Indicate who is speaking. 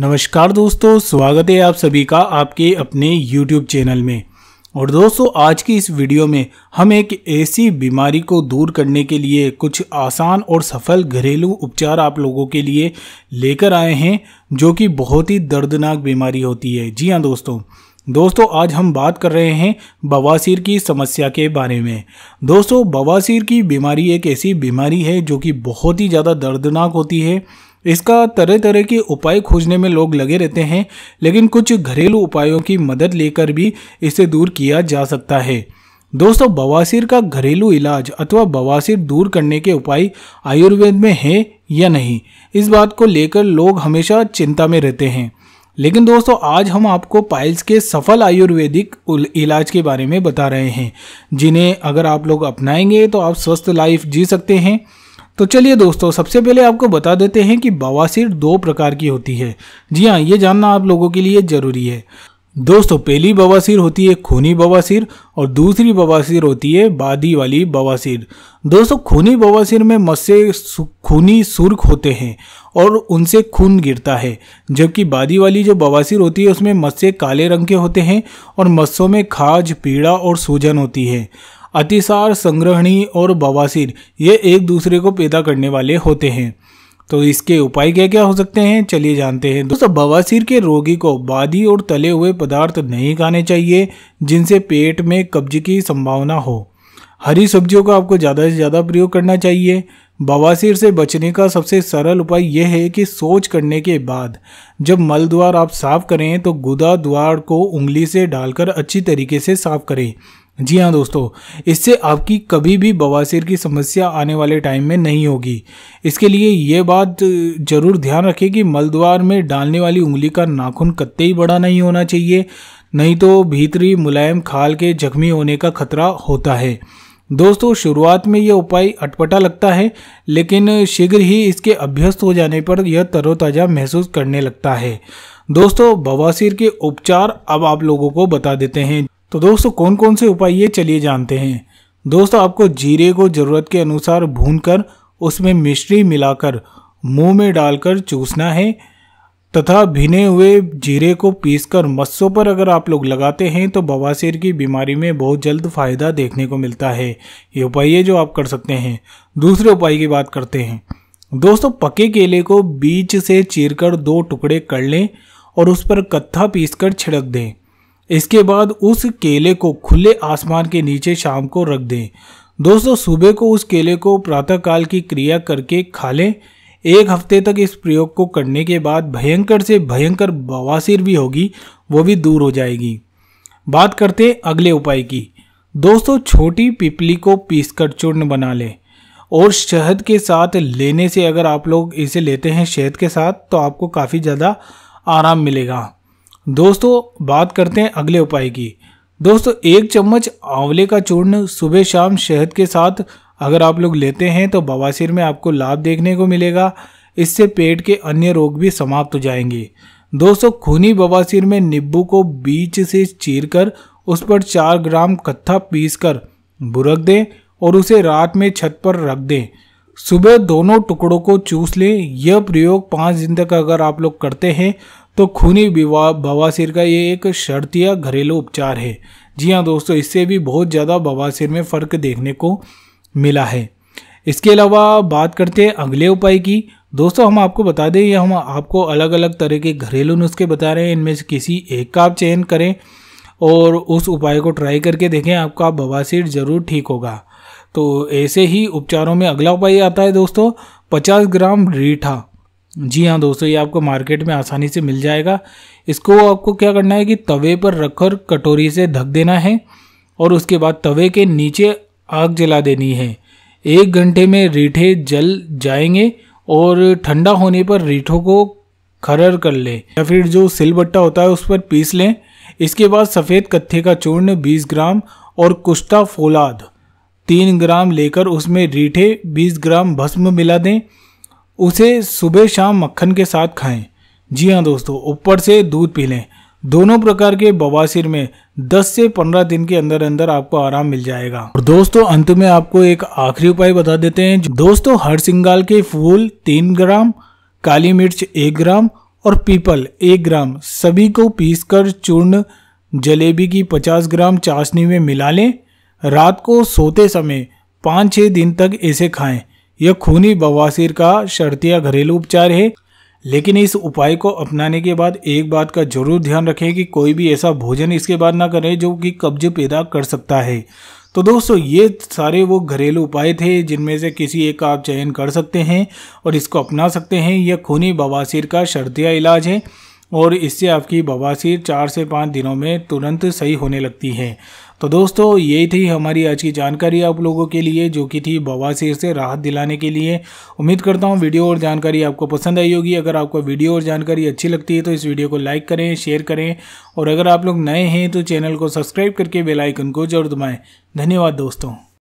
Speaker 1: नमस्कार दोस्तों स्वागत है आप सभी का आपके अपने YouTube चैनल में और दोस्तों आज की इस वीडियो में हम एक ऐसी बीमारी को दूर करने के लिए कुछ आसान और सफल घरेलू उपचार आप लोगों के लिए लेकर आए हैं जो कि बहुत ही दर्दनाक बीमारी होती है जी हाँ दोस्तों दोस्तों आज हम बात कर रहे हैं बवासीर की समस्या के बारे में दोस्तों बवासीर की बीमारी एक ऐसी बीमारी है जो कि बहुत ही ज़्यादा दर्दनाक होती है इसका तरह तरह के उपाय खोजने में लोग लगे रहते हैं लेकिन कुछ घरेलू उपायों की मदद लेकर भी इसे दूर किया जा सकता है दोस्तों बवासीर का घरेलू इलाज अथवा बवासीर दूर करने के उपाय आयुर्वेद में है या नहीं इस बात को लेकर लोग हमेशा चिंता में रहते हैं लेकिन दोस्तों आज हम आपको पाइल्स के सफल आयुर्वेदिक इलाज के बारे में बता रहे हैं जिन्हें अगर आप लोग अपनाएंगे तो आप स्वस्थ लाइफ जी सकते हैं तो चलिए दोस्तों सबसे पहले आपको बता देते हैं कि बवासीर दो प्रकार की होती है जी हाँ ये जानना आप लोगों के लिए ज़रूरी है दोस्तों पहली बवासीर होती है खूनी बवासीर और दूसरी बवासीर होती है बादी वाली बवासीर दोस्तों खूनी बवासीर में मस्से खूनी सुर्ख होते हैं और उनसे खून गिरता है जबकि बादी वाली जो बवासीर होती है उसमें मस्से काले रंग के होते हैं और मस्सों में खाज पीड़ा और सूजन होती है अतिसार संग्रहणी और बवासीर ये एक दूसरे को पैदा करने वाले होते हैं तो इसके उपाय क्या क्या हो सकते हैं चलिए जानते हैं दोस्तों बवासीर के रोगी को बादी और तले हुए पदार्थ नहीं खाने चाहिए जिनसे पेट में कब्ज की संभावना हो हरी सब्जियों का आपको ज़्यादा से ज़्यादा प्रयोग करना चाहिए बवासीर से बचने का सबसे सरल उपाय यह है कि सोच करने के बाद जब मल द्वार आप साफ करें तो गुदा द्वार को उंगली से डालकर अच्छी तरीके से साफ करें जी हाँ दोस्तों इससे आपकी कभी भी बवासीर की समस्या आने वाले टाइम में नहीं होगी इसके लिए ये बात ज़रूर ध्यान रखें कि मलद्वार में डालने वाली उंगली का नाखून कत्ते ही बड़ा नहीं होना चाहिए नहीं तो भीतरी मुलायम खाल के जख्मी होने का खतरा होता है दोस्तों शुरुआत में यह उपाय अटपटा लगता है लेकिन शीघ्र ही इसके अभ्यस्त हो जाने पर यह तरोताज़ा महसूस करने लगता है दोस्तों बवासीर के उपचार अब आप लोगों को बता देते हैं तो दोस्तों कौन कौन से उपाय ये चलिए जानते हैं दोस्तों आपको जीरे को ज़रूरत के अनुसार भूनकर उसमें मिश्री मिलाकर मुंह में डालकर चूसना है तथा भिने हुए जीरे को पीसकर मस्सों पर अगर आप लोग लगाते हैं तो बवासीर की बीमारी में बहुत जल्द फ़ायदा देखने को मिलता है ये उपाय जो आप कर सकते हैं दूसरे उपाय की बात करते हैं दोस्तों पके केले को बीच से चीरकर दो टुकड़े कर लें और उस पर कत्था पीसकर छिड़क दें इसके बाद उस केले को खुले आसमान के नीचे शाम को रख दें दोस्तों सुबह को उस केले को प्रातःकाल की क्रिया करके खा लें एक हफ्ते तक इस प्रयोग को करने के बाद भयंकर से भयंकर बवासीर भी होगी वो भी दूर हो जाएगी बात करते हैं अगले उपाय की दोस्तों छोटी पिपली को पीसकर चूर्ण बना लें और शहद के साथ लेने से अगर आप लोग इसे लेते हैं शहद के साथ तो आपको काफ़ी ज़्यादा आराम मिलेगा दोस्तों बात करते हैं अगले उपाय की दोस्तों एक चम्मच आंवले का चूर्ण सुबह शाम शहद के साथ अगर आप लोग लेते हैं तो बवासीर में आपको लाभ देखने को मिलेगा इससे पेट के अन्य रोग भी समाप्त हो जाएंगे दोस्तों खूनी बवासीर में नींबू को बीच से चीरकर उस पर चार ग्राम कत्था पीस कर बुरक दें और उसे रात में छत पर रख दें सुबह दोनों टुकड़ों को चूस लें यह प्रयोग पाँच दिन तक अगर आप लोग करते हैं तो खूनी बवासीर का ये एक शर्तिया घरेलू उपचार है जी हाँ दोस्तों इससे भी बहुत ज़्यादा बवासीर में फ़र्क देखने को मिला है इसके अलावा बात करते हैं अगले उपाय की दोस्तों हम आपको बता दें ये हम आपको अलग अलग तरह के घरेलू नुस्खे बता रहे हैं इनमें से किसी एक का आप चयन करें और उस उपाय को ट्राई करके देखें आपका बवासीर ज़रूर ठीक होगा तो ऐसे ही उपचारों में अगला उपाय आता है दोस्तों पचास ग्राम रीठा जी हाँ दोस्तों ये आपको मार्केट में आसानी से मिल जाएगा इसको आपको क्या करना है कि तवे पर रखकर कटोरी से ढक देना है और उसके बाद तवे के नीचे आग जला देनी है एक घंटे में रीठे जल जाएंगे और ठंडा होने पर रीठों को खरर कर लें या फिर जो सिलबट्टा होता है उस पर पीस लें इसके बाद सफ़ेद कत्थे का चूर्ण 20 ग्राम और कुश्ता फोलाद 3 ग्राम लेकर उसमें रीठे 20 ग्राम भस्म मिला दें उसे सुबह शाम मक्खन के साथ खाएं जी हाँ दोस्तों ऊपर से दूध पी लें दोनों प्रकार के बवासीर में 10 से 15 दिन के अंदर अंदर आपको आराम मिल जाएगा और दोस्तों अंत में आपको एक आखिरी उपाय बता देते हैं दोस्तों हर सिंगाल के फूल तीन ग्राम काली मिर्च एक ग्राम और पीपल एक ग्राम सभी को पीसकर चूर्ण जलेबी की 50 ग्राम चाशनी में मिला लें रात को सोते समय पाँच छः दिन तक इसे खाएं यह खूनी बवासीर का शर्तिया घरेलू उपचार है लेकिन इस उपाय को अपनाने के बाद एक बात का जरूर ध्यान रखें कि कोई भी ऐसा भोजन इसके बाद ना करें जो कि कब्ज पैदा कर सकता है तो दोस्तों ये सारे वो घरेलू उपाय थे जिनमें से किसी एक का आप चयन कर सकते हैं और इसको अपना सकते हैं यह खूनी बवासीर का शर्तिया इलाज है और इससे आपकी बवासीर चार से पाँच दिनों में तुरंत सही होने लगती है तो दोस्तों ये थी हमारी आज की जानकारी आप लोगों के लिए जो कि थी बवासीर से राहत दिलाने के लिए उम्मीद करता हूँ वीडियो और जानकारी आपको पसंद आई होगी अगर आपको वीडियो और जानकारी अच्छी लगती है तो इस वीडियो को लाइक करें शेयर करें और अगर आप लोग नए हैं तो चैनल को सब्सक्राइब करके बेलाइकन को जरूर दबाएँ धन्यवाद दोस्तों